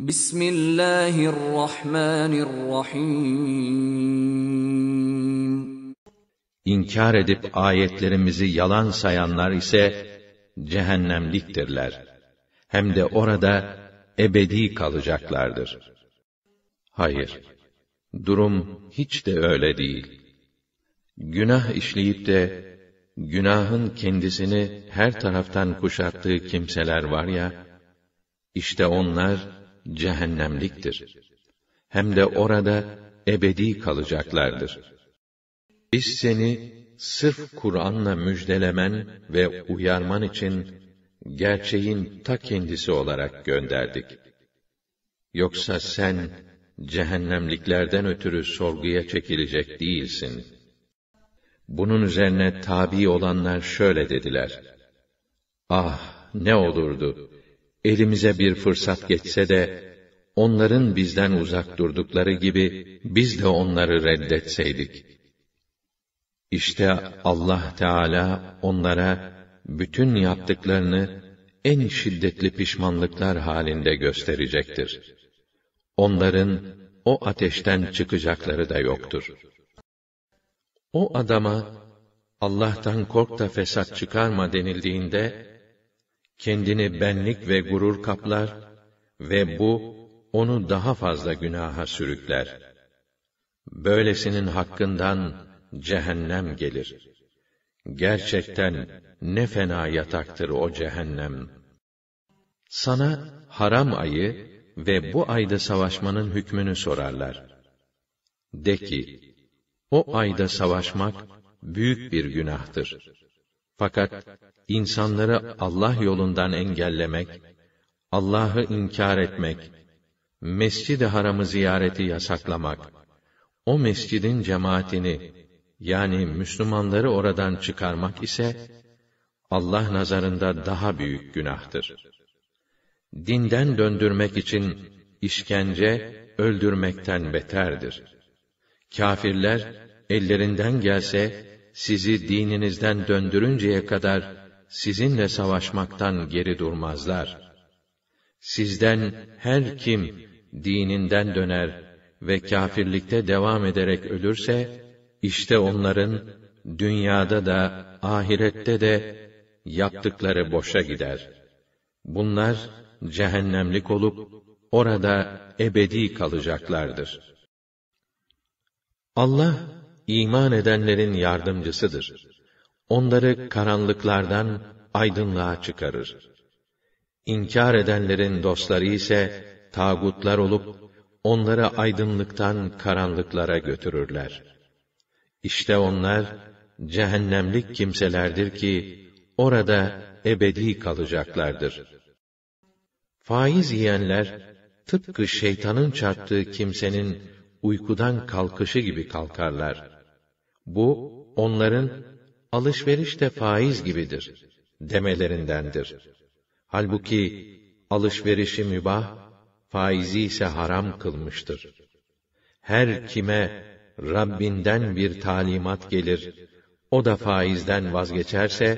Bismillahirrahmanirrahim. İnkar edip ayetlerimizi yalan sayanlar ise cehennemliktirler. Hem de orada ebedi kalacaklardır. Hayır, durum hiç de öyle değil. Günah işleyip de günahın kendisini her taraftan kuşattığı kimseler var ya, işte onlar cehennemliktir. Hem de orada ebedi kalacaklardır. Biz seni sırf Kur'an'la müjdelemen ve uyarman için gerçeğin ta kendisi olarak gönderdik. Yoksa sen cehennemliklerden ötürü sorguya çekilecek değilsin. Bunun üzerine tabi olanlar şöyle dediler: Ah ne olurdu elimize bir fırsat geçse de, onların bizden uzak durdukları gibi, biz de onları reddetseydik. İşte Allah Teala onlara bütün yaptıklarını en şiddetli pişmanlıklar halinde gösterecektir. Onların o ateşten çıkacakları da yoktur. O adama Allah'tan kork da fesat çıkarma denildiğinde kendini benlik ve gurur kaplar ve bu onu daha fazla günaha sürükler. Böylesinin hakkından cehennem gelir. Gerçekten ne fena yataktır o cehennem. Sana haram ayı ve bu ayda savaşmanın hükmünü sorarlar. De ki, o ayda savaşmak büyük bir günahtır. Fakat insanları Allah yolundan engellemek, Allah'ı inkar etmek, Mescid-i Haram'ı ziyareti yasaklamak, o mescidin cemaatini yani Müslümanları oradan çıkarmak ise Allah nazarında daha büyük günahtır. Dinden döndürmek için işkence öldürmekten beterdir. Kafirler ellerinden gelse sizi dininizden döndürünceye kadar sizinle savaşmaktan geri durmazlar. Sizden her kim dininden döner ve kâfirlikte devam ederek ölürse, işte onların dünyada da ahirette de yaptıkları boşa gider. Bunlar cehennemlik olup orada ebedi kalacaklardır. Allah iman edenlerin yardımcısıdır. Onları karanlıklardan aydınlığa çıkarır. İnkar edenlerin dostları ise tağutlar olup onları aydınlıktan karanlıklara götürürler. İşte onlar cehennemlik kimselerdir ki orada ebedi kalacaklardır. Faiz yiyenler tıpkı şeytanın çarptığı kimsenin uykudan kalkışı gibi kalkarlar. Bu onların alışveriş de faiz gibidir demelerindendir. Halbuki alışverişi mübah, faizi ise haram kılmıştır. Her kime Rabbinden bir talimat gelir, o da faizden vazgeçerse,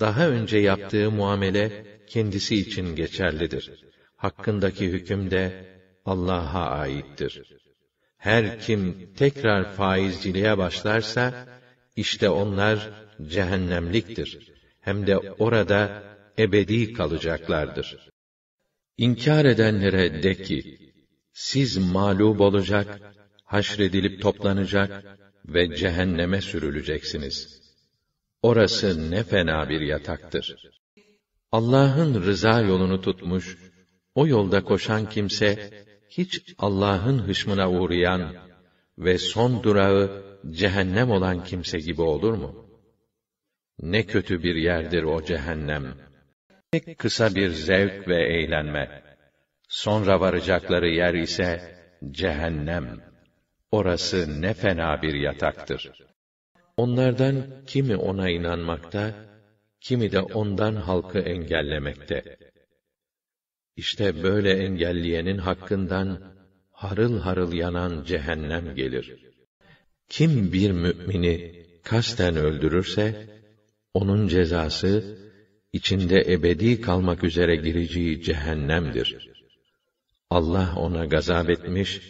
daha önce yaptığı muamele kendisi için geçerlidir. Hakkındaki hüküm de Allah'a aittir. Her kim tekrar faizciliğe başlarsa, işte onlar cehennemliktir. Hem de orada ebedi kalacaklardır. İnkar edenlere de ki, siz mağlup olacak, haşredilip toplanacak ve cehenneme sürüleceksiniz. Orası ne fena bir yataktır. Allah'ın rıza yolunu tutmuş, o yolda koşan kimse, hiç Allah'ın hışmına uğrayan ve son durağı cehennem olan kimse gibi olur mu? Ne kötü bir yerdir o cehennem. Ne kısa bir zevk ve eğlenme. Sonra varacakları yer ise cehennem. Orası ne fena bir yataktır. Onlardan kimi ona inanmakta, kimi de ondan halkı engellemekte. İşte böyle engelleyenin hakkından harıl harıl yanan cehennem gelir.'' Kim bir mümini kasten öldürürse, onun cezası, içinde ebedi kalmak üzere gireceği cehennemdir. Allah ona gazap etmiş,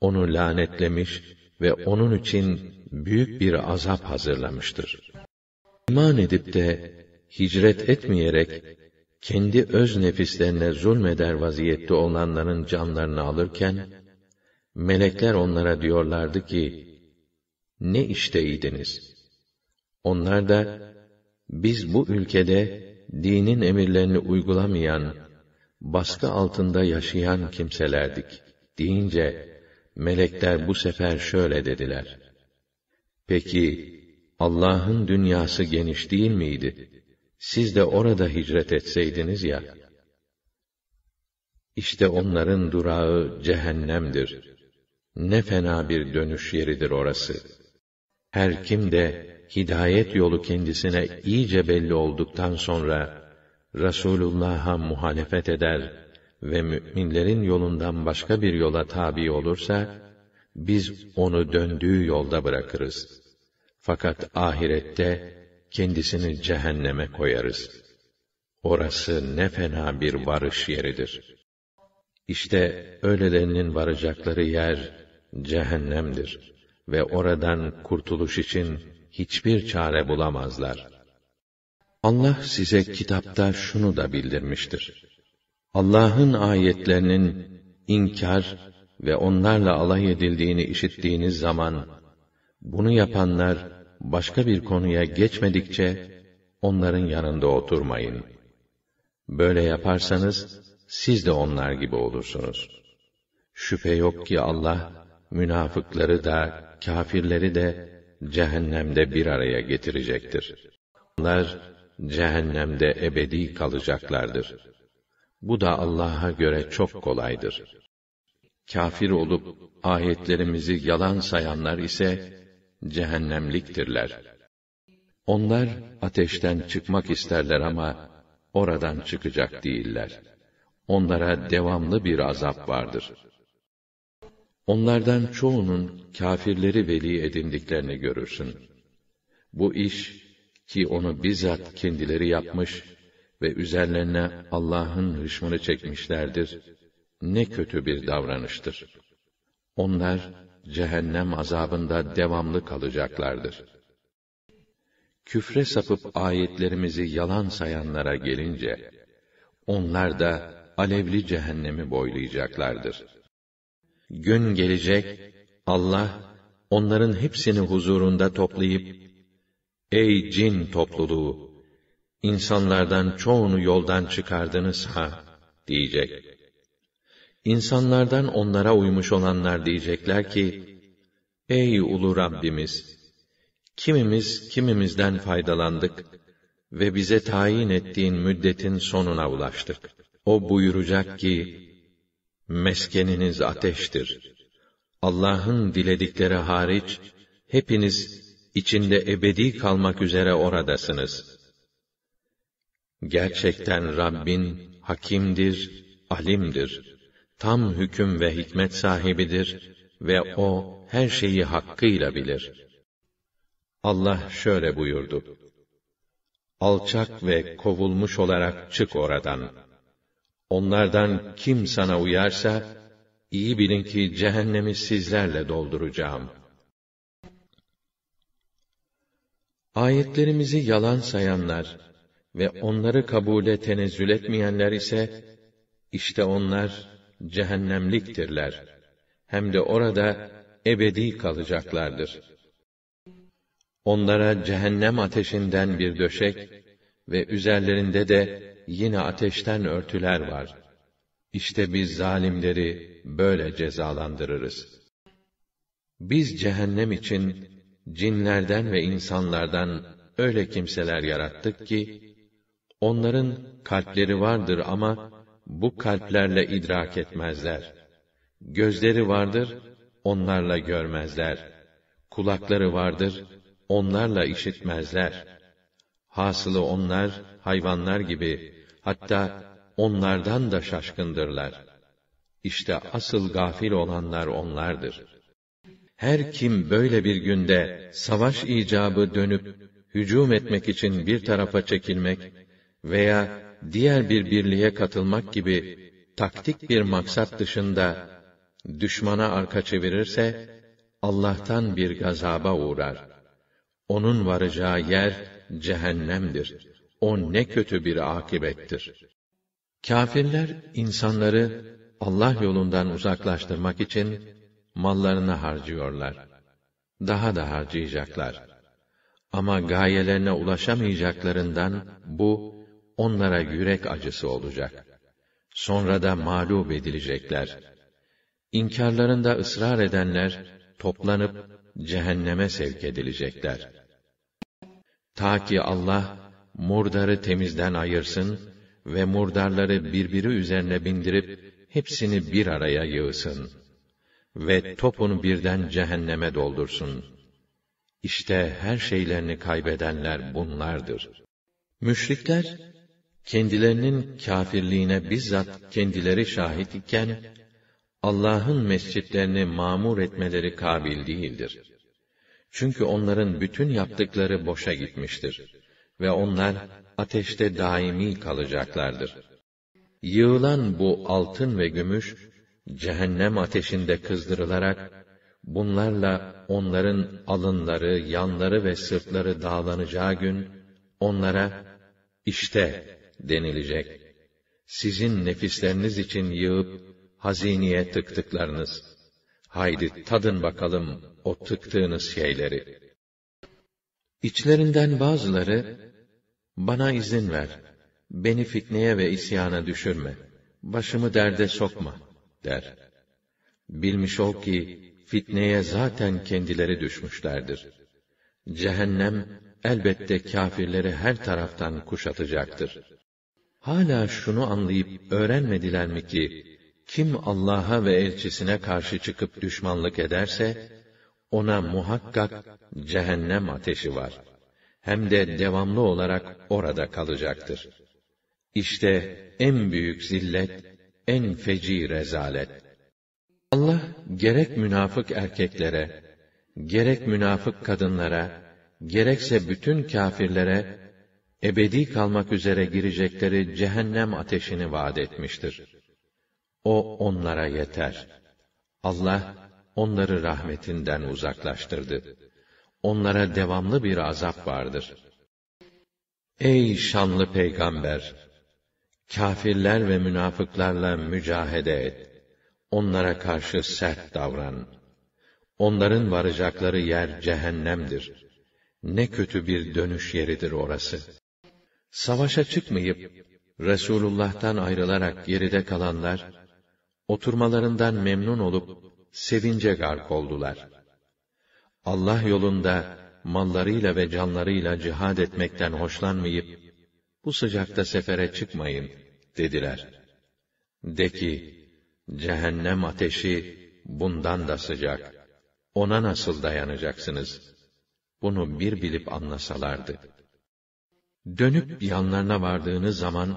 onu lanetlemiş ve onun için büyük bir azap hazırlamıştır. İman edip de hicret etmeyerek kendi öz nefislerine zulmeder vaziyette olanların canlarını alırken melekler onlara diyorlardı ki ne işteydiniz? Onlar da, biz bu ülkede dinin emirlerini uygulamayan, baskı altında yaşayan kimselerdik, deyince, melekler bu sefer şöyle dediler. Peki, Allah'ın dünyası geniş değil miydi? Siz de orada hicret etseydiniz ya. İşte onların durağı cehennemdir. Ne fena bir dönüş yeridir orası.'' Her kim de hidayet yolu kendisine iyice belli olduktan sonra Resulullah'a muhalefet eder ve müminlerin yolundan başka bir yola tabi olursa biz onu döndüğü yolda bırakırız. Fakat ahirette kendisini cehenneme koyarız. Orası ne fena bir varış yeridir. İşte öylelerinin varacakları yer cehennemdir.'' ve oradan kurtuluş için hiçbir çare bulamazlar. Allah size kitapta şunu da bildirmiştir. Allah'ın ayetlerinin inkar ve onlarla alay edildiğini işittiğiniz zaman bunu yapanlar başka bir konuya geçmedikçe onların yanında oturmayın. Böyle yaparsanız siz de onlar gibi olursunuz. Şüphe yok ki Allah münafıkları da, kâfirleri de cehennemde bir araya getirecektir. Onlar cehennemde ebedi kalacaklardır. Bu da Allah'a göre çok kolaydır. Kâfir olup ayetlerimizi yalan sayanlar ise cehennemliktirler. Onlar ateşten çıkmak isterler ama oradan çıkacak değiller. Onlara devamlı bir azap vardır.'' Onlardan çoğunun kâfirleri veli edindiklerini görürsün. Bu iş ki onu bizzat kendileri yapmış ve üzerlerine Allah'ın hışmını çekmişlerdir. Ne kötü bir davranıştır. Onlar cehennem azabında devamlı kalacaklardır. Küfre sapıp ayetlerimizi yalan sayanlara gelince onlar da alevli cehennemi boylayacaklardır gün gelecek, Allah, onların hepsini huzurunda toplayıp, Ey cin topluluğu! insanlardan çoğunu yoldan çıkardınız ha, diyecek. İnsanlardan onlara uymuş olanlar diyecekler ki, Ey ulu Rabbimiz! Kimimiz kimimizden faydalandık ve bize tayin ettiğin müddetin sonuna ulaştık. O buyuracak ki, meskeniniz ateştir. Allah'ın diledikleri hariç, hepiniz içinde ebedi kalmak üzere oradasınız. Gerçekten Rabbin hakimdir, alimdir. Tam hüküm ve hikmet sahibidir ve o her şeyi hakkıyla bilir. Allah şöyle buyurdu: Alçak ve kovulmuş olarak çık oradan.'' Onlardan kim sana uyarsa, iyi bilin ki cehennemi sizlerle dolduracağım. Ayetlerimizi yalan sayanlar ve onları kabule tenezzül etmeyenler ise, işte onlar cehennemliktirler. Hem de orada ebedi kalacaklardır. Onlara cehennem ateşinden bir döşek ve üzerlerinde de yine ateşten örtüler var. İşte biz zalimleri böyle cezalandırırız. Biz cehennem için cinlerden ve insanlardan öyle kimseler yarattık ki onların kalpleri vardır ama bu kalplerle idrak etmezler. Gözleri vardır, onlarla görmezler. Kulakları vardır, onlarla işitmezler.'' Hasılı onlar, hayvanlar gibi, hatta onlardan da şaşkındırlar. İşte asıl gafil olanlar onlardır. Her kim böyle bir günde savaş icabı dönüp hücum etmek için bir tarafa çekilmek veya diğer bir birliğe katılmak gibi taktik bir maksat dışında düşmana arka çevirirse Allah'tan bir gazaba uğrar. Onun varacağı yer cehennemdir. O ne kötü bir akibettir. Kafirler insanları Allah yolundan uzaklaştırmak için mallarını harcıyorlar. Daha da harcayacaklar. Ama gayelerine ulaşamayacaklarından bu onlara yürek acısı olacak. Sonra da mağlup edilecekler. İnkarlarında ısrar edenler toplanıp cehenneme sevk edilecekler.'' Ta ki Allah murdarı temizden ayırsın ve murdarları birbiri üzerine bindirip hepsini bir araya yığsın ve topunu birden cehenneme doldursun. İşte her şeylerini kaybedenler bunlardır. Müşrikler kendilerinin kâfirliğine bizzat kendileri şahit iken Allah'ın mescitlerini mamur etmeleri kabil değildir. Çünkü onların bütün yaptıkları boşa gitmiştir. Ve onlar ateşte daimi kalacaklardır. Yığılan bu altın ve gümüş, cehennem ateşinde kızdırılarak, bunlarla onların alınları, yanları ve sırtları dağlanacağı gün, onlara, işte denilecek. Sizin nefisleriniz için yığıp, hazineye tıktıklarınız.'' Haydi tadın bakalım o tıktığınız şeyleri. İçlerinden bazıları, bana izin ver, beni fitneye ve isyana düşürme, başımı derde sokma, der. Bilmiş ol ki, fitneye zaten kendileri düşmüşlerdir. Cehennem, elbette kâfirleri her taraftan kuşatacaktır. Hala şunu anlayıp öğrenmediler mi ki, kim Allah'a ve elçisine karşı çıkıp düşmanlık ederse, ona muhakkak cehennem ateşi var. Hem de devamlı olarak orada kalacaktır. İşte en büyük zillet, en feci rezalet. Allah gerek münafık erkeklere, gerek münafık kadınlara, gerekse bütün kâfirlere ebedi kalmak üzere girecekleri cehennem ateşini vaat etmiştir. O onlara yeter. Allah onları rahmetinden uzaklaştırdı. Onlara devamlı bir azap vardır. Ey şanlı peygamber, kafirler ve münafıklarla mücahede et. Onlara karşı sert davran. Onların varacakları yer cehennemdir. Ne kötü bir dönüş yeridir orası. Savaşa çıkmayıp Resulullah'tan ayrılarak geride kalanlar oturmalarından memnun olup sevince gark oldular. Allah yolunda mallarıyla ve canlarıyla cihad etmekten hoşlanmayıp bu sıcakta sefere çıkmayın dediler. De ki cehennem ateşi bundan da sıcak. Ona nasıl dayanacaksınız? Bunu bir bilip anlasalardı. Dönüp yanlarına vardığınız zaman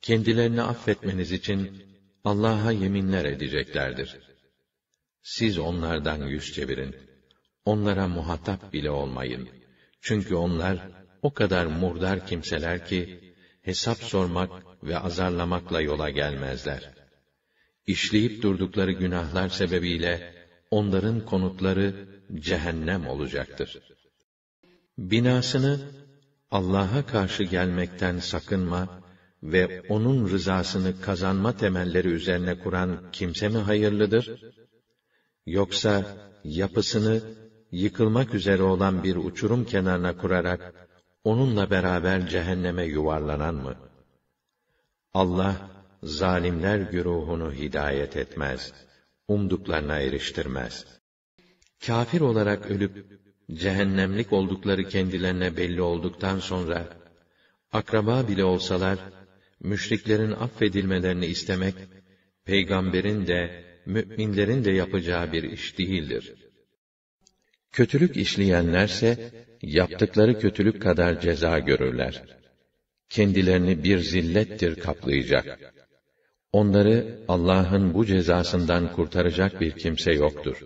kendilerini affetmeniz için Allah'a yeminler edeceklerdir. Siz onlardan yüz çevirin. Onlara muhatap bile olmayın. Çünkü onlar o kadar murdar kimseler ki hesap sormak ve azarlamakla yola gelmezler. İşleyip durdukları günahlar sebebiyle onların konutları cehennem olacaktır. Binasını Allah'a karşı gelmekten sakınma ve onun rızasını kazanma temelleri üzerine kuran kimse mi hayırlıdır? Yoksa yapısını yıkılmak üzere olan bir uçurum kenarına kurarak onunla beraber cehenneme yuvarlanan mı? Allah zalimler güruhunu hidayet etmez, umduklarına eriştirmez. Kafir olarak ölüp cehennemlik oldukları kendilerine belli olduktan sonra akraba bile olsalar müşriklerin affedilmelerini istemek, peygamberin de, müminlerin de yapacağı bir iş değildir. Kötülük işleyenlerse, yaptıkları kötülük kadar ceza görürler. Kendilerini bir zillettir kaplayacak. Onları Allah'ın bu cezasından kurtaracak bir kimse yoktur.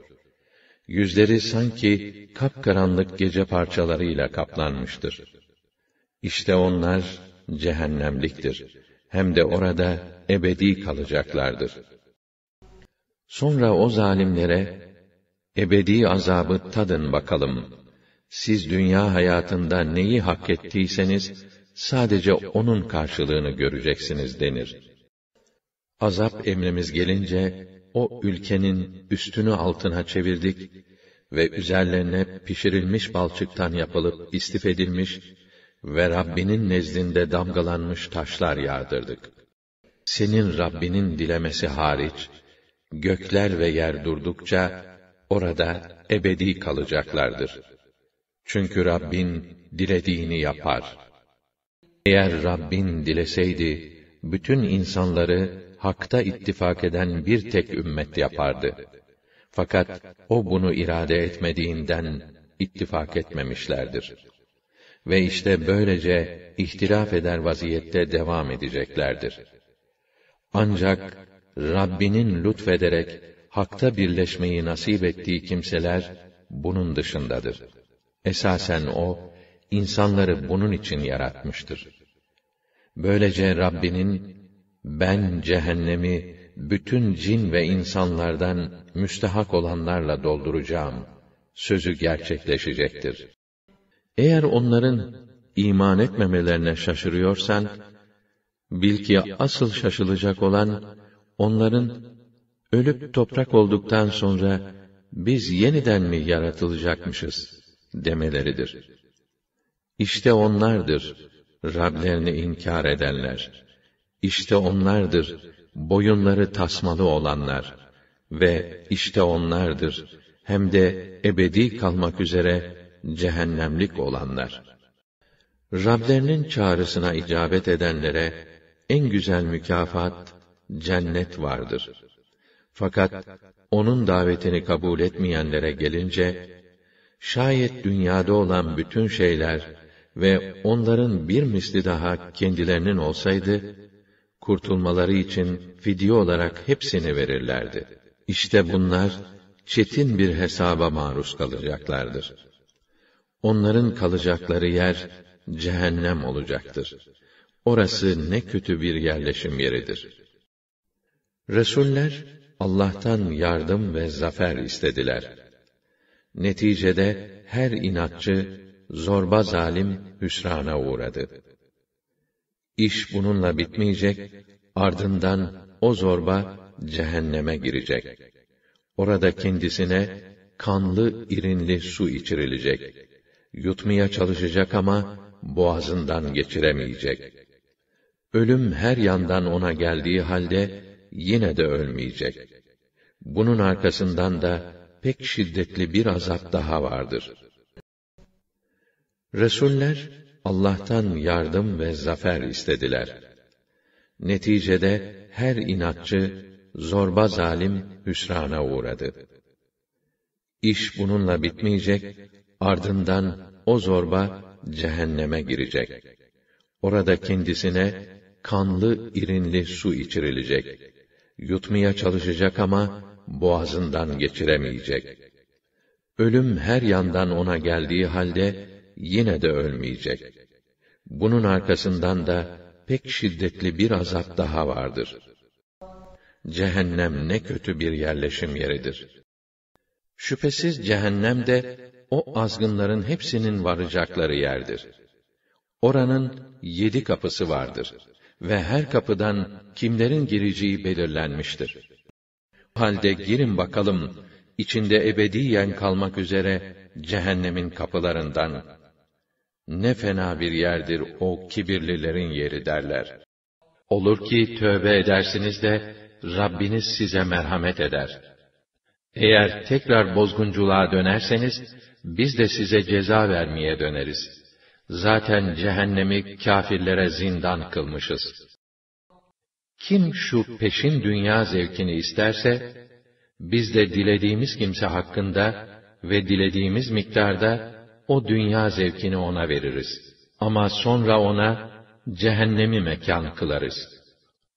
Yüzleri sanki kapkaranlık gece parçalarıyla kaplanmıştır. İşte onlar cehennemliktir. Hem de orada ebedi kalacaklardır. Sonra o zalimlere ebedi azabı tadın bakalım. Siz dünya hayatında neyi hak ettiyseniz sadece onun karşılığını göreceksiniz denir. Azap emrimiz gelince o ülkenin üstünü altına çevirdik ve üzerlerine pişirilmiş balçıktan yapılıp istif edilmiş ve Rabbinin nezdinde damgalanmış taşlar yağdırdık. Senin Rabbinin dilemesi hariç, gökler ve yer durdukça, orada ebedi kalacaklardır. Çünkü Rabbin dilediğini yapar. Eğer Rabbin dileseydi, bütün insanları hakta ittifak eden bir tek ümmet yapardı. Fakat o bunu irade etmediğinden ittifak etmemişlerdir ve işte böylece ihtilaf eder vaziyette devam edeceklerdir. Ancak Rabbinin lütfederek hakta birleşmeyi nasip ettiği kimseler bunun dışındadır. Esasen o insanları bunun için yaratmıştır. Böylece Rabbinin ben cehennemi bütün cin ve insanlardan müstehak olanlarla dolduracağım sözü gerçekleşecektir. Eğer onların iman etmemelerine şaşırıyorsan, bil ki asıl şaşılacak olan, onların ölüp toprak olduktan sonra, biz yeniden mi yaratılacakmışız demeleridir. İşte onlardır, Rablerini inkar edenler. İşte onlardır, boyunları tasmalı olanlar. Ve işte onlardır, hem de ebedi kalmak üzere cehennemlik olanlar. Rablerinin çağrısına icabet edenlere en güzel mükafat cennet vardır. Fakat onun davetini kabul etmeyenlere gelince şayet dünyada olan bütün şeyler ve onların bir misli daha kendilerinin olsaydı kurtulmaları için fidye olarak hepsini verirlerdi. İşte bunlar çetin bir hesaba maruz kalacaklardır. Onların kalacakları yer cehennem olacaktır. Orası ne kötü bir yerleşim yeridir. Resuller Allah'tan yardım ve zafer istediler. Neticede her inatçı, zorba zalim hüsrana uğradı. İş bununla bitmeyecek, ardından o zorba cehenneme girecek. Orada kendisine kanlı irinli su içirilecek.'' yutmaya çalışacak ama boğazından geçiremeyecek. Ölüm her yandan ona geldiği halde yine de ölmeyecek. Bunun arkasından da pek şiddetli bir azap daha vardır. Resuller Allah'tan yardım ve zafer istediler. Neticede her inatçı, zorba zalim hüsrana uğradı. İş bununla bitmeyecek, Ardından o zorba cehenneme girecek. Orada kendisine kanlı irinli su içirilecek. Yutmaya çalışacak ama boğazından geçiremeyecek. Ölüm her yandan ona geldiği halde yine de ölmeyecek. Bunun arkasından da pek şiddetli bir azap daha vardır. Cehennem ne kötü bir yerleşim yeridir. Şüphesiz cehennem de o azgınların hepsinin varacakları yerdir. Oranın yedi kapısı vardır ve her kapıdan kimlerin gireceği belirlenmiştir. Halde girin bakalım, içinde ebediyen kalmak üzere cehennemin kapılarından. Ne fena bir yerdir o kibirlilerin yeri derler. Olur ki tövbe edersiniz de Rabbiniz size merhamet eder.'' Eğer tekrar bozgunculuğa dönerseniz, biz de size ceza vermeye döneriz. Zaten cehennemi kafirlere zindan kılmışız. Kim şu peşin dünya zevkini isterse, biz de dilediğimiz kimse hakkında ve dilediğimiz miktarda o dünya zevkini ona veririz. Ama sonra ona cehennemi mekan kılarız.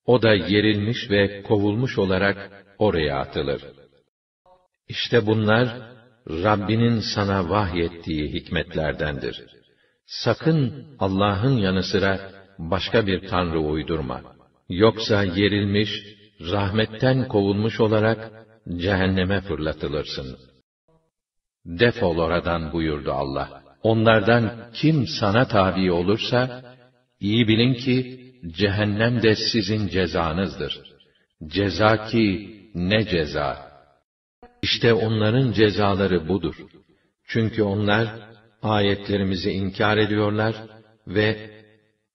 O da yerilmiş ve kovulmuş olarak oraya atılır.'' İşte bunlar, Rabbinin sana vahyettiği hikmetlerdendir. Sakın Allah'ın yanı sıra başka bir tanrı uydurma. Yoksa yerilmiş, rahmetten kovulmuş olarak cehenneme fırlatılırsın. Defol oradan buyurdu Allah. Onlardan kim sana tabi olursa, iyi bilin ki cehennem de sizin cezanızdır. Ceza ki ne ceza, işte onların cezaları budur. Çünkü onlar ayetlerimizi inkar ediyorlar ve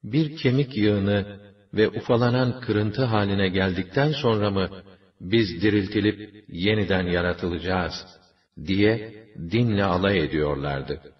bir kemik yığını ve ufalanan kırıntı haline geldikten sonra mı biz diriltilip yeniden yaratılacağız diye dinle alay ediyorlardı.''